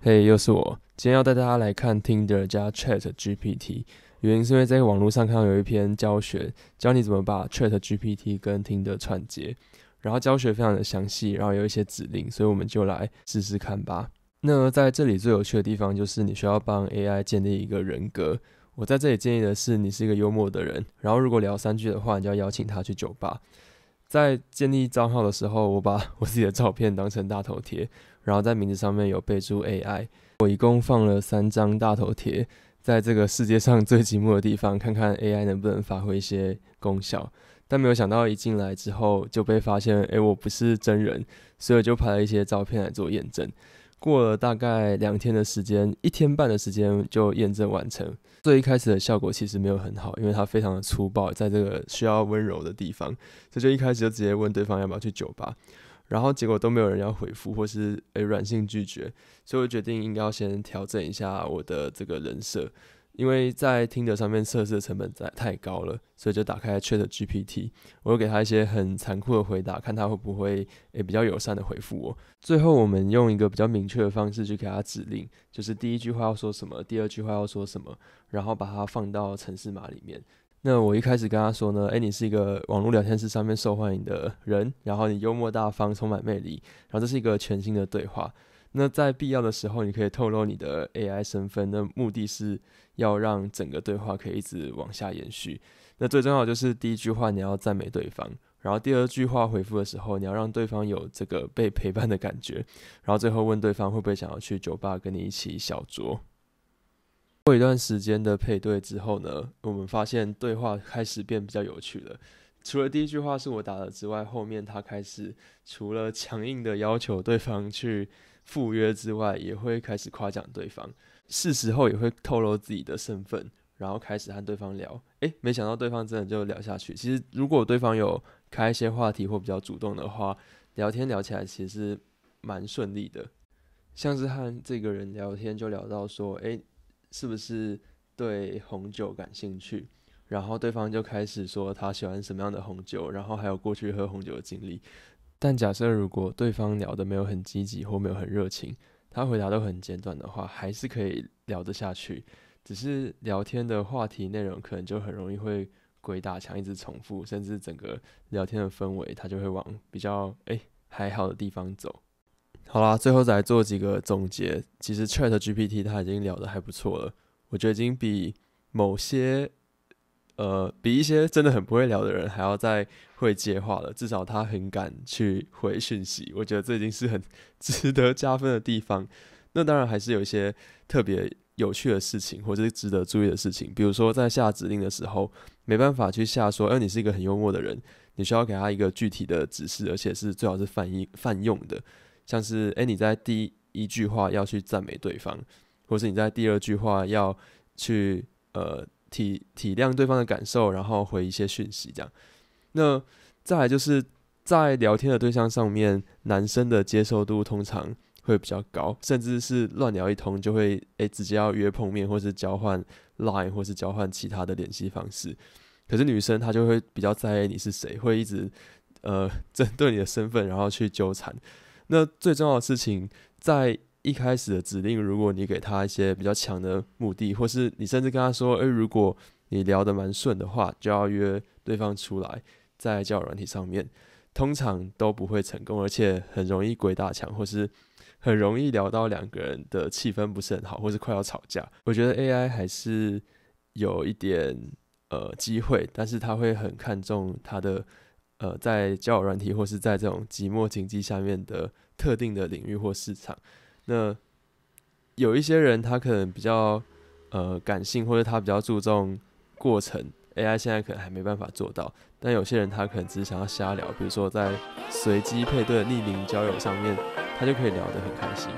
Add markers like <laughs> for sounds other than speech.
嘿，又是我。今天要带大家来看 Tinder 加 Chat GPT，原因是因为在网络上看到有一篇教学，教你怎么把 Chat GPT 跟 Tinder 串接，然后教学非常的详细，然后有一些指令，所以我们就来试试看吧。那在这里最有趣的地方就是你需要帮 AI 建立一个人格。我在这里建议的是，你是一个幽默的人。然后如果聊三句的话，你就要邀请他去酒吧。在建立账号的时候，我把 <laughs> 我自己的照片当成大头贴，然后在名字上面有备注 AI。我一共放了三张大头贴，在这个世界上最寂寞的地方，看看 AI 能不能发挥一些功效。但没有想到，一进来之后就被发现，哎，我不是真人，所以就拍了一些照片来做验证。过了大概两天的时间，一天半的时间就验证完成。最一开始的效果其实没有很好，因为它非常的粗暴，在这个需要温柔的地方，所以就一开始就直接问对方要不要去酒吧，然后结果都没有人要回复，或是诶软性拒绝，所以我决定应该要先调整一下我的这个人设。因为在听的上面测试的成本在太高了，所以就打开 Chat GPT，我又给他一些很残酷的回答，看他会不会也比较友善的回复我。最后我们用一个比较明确的方式去给他指令，就是第一句话要说什么，第二句话要说什么，然后把它放到城市码里面。那我一开始跟他说呢，诶，你是一个网络聊天室上面受欢迎的人，然后你幽默大方，充满魅力，然后这是一个全新的对话。那在必要的时候，你可以透露你的 AI 身份。那目的是要让整个对话可以一直往下延续。那最重要就是第一句话你要赞美对方，然后第二句话回复的时候，你要让对方有这个被陪伴的感觉。然后最后问对方会不会想要去酒吧跟你一起小酌。过一段时间的配对之后呢，我们发现对话开始变比较有趣了。除了第一句话是我打的之外，后面他开始除了强硬的要求对方去赴约之外，也会开始夸奖对方，是时候也会透露自己的身份，然后开始和对方聊。诶，没想到对方真的就聊下去。其实如果对方有开一些话题或比较主动的话，聊天聊起来其实蛮顺利的。像是和这个人聊天就聊到说，诶，是不是对红酒感兴趣？然后对方就开始说他喜欢什么样的红酒，然后还有过去喝红酒的经历。但假设如果对方聊的没有很积极或没有很热情，他回答都很简短的话，还是可以聊得下去，只是聊天的话题内容可能就很容易会鬼打墙，一直重复，甚至整个聊天的氛围他就会往比较哎还好的地方走。好啦，最后再来做几个总结。其实 Chat GPT 它已经聊得还不错了，我觉得已经比某些呃，比一些真的很不会聊的人还要再会接话了，至少他很敢去回讯息。我觉得这已经是很 <laughs> 值得加分的地方。那当然还是有一些特别有趣的事情或者值得注意的事情，比如说在下指令的时候，没办法去下说，而你是一个很幽默的人，你需要给他一个具体的指示，而且是最好是泛音泛用的，像是哎你在第一句话要去赞美对方，或是你在第二句话要去呃。体体谅对方的感受，然后回一些讯息这样。那再来就是在聊天的对象上面，男生的接受度通常会比较高，甚至是乱聊一通就会诶，直接要约碰面，或是交换 Line 或是交换其他的联系方式。可是女生她就会比较在意你是谁，会一直呃针对你的身份然后去纠缠。那最重要的事情在。一开始的指令，如果你给他一些比较强的目的，或是你甚至跟他说：“诶，如果你聊得蛮顺的话，就要约对方出来，在交友软体上面，通常都不会成功，而且很容易鬼打墙，或是很容易聊到两个人的气氛不是很好，或是快要吵架。”我觉得 AI 还是有一点呃机会，但是他会很看重他的呃在交友软体或是在这种寂寞经济下面的特定的领域或市场。那有一些人，他可能比较呃感性，或者他比较注重过程，AI 现在可能还没办法做到。但有些人，他可能只是想要瞎聊，比如说在随机配对的匿名交友上面，他就可以聊得很开心。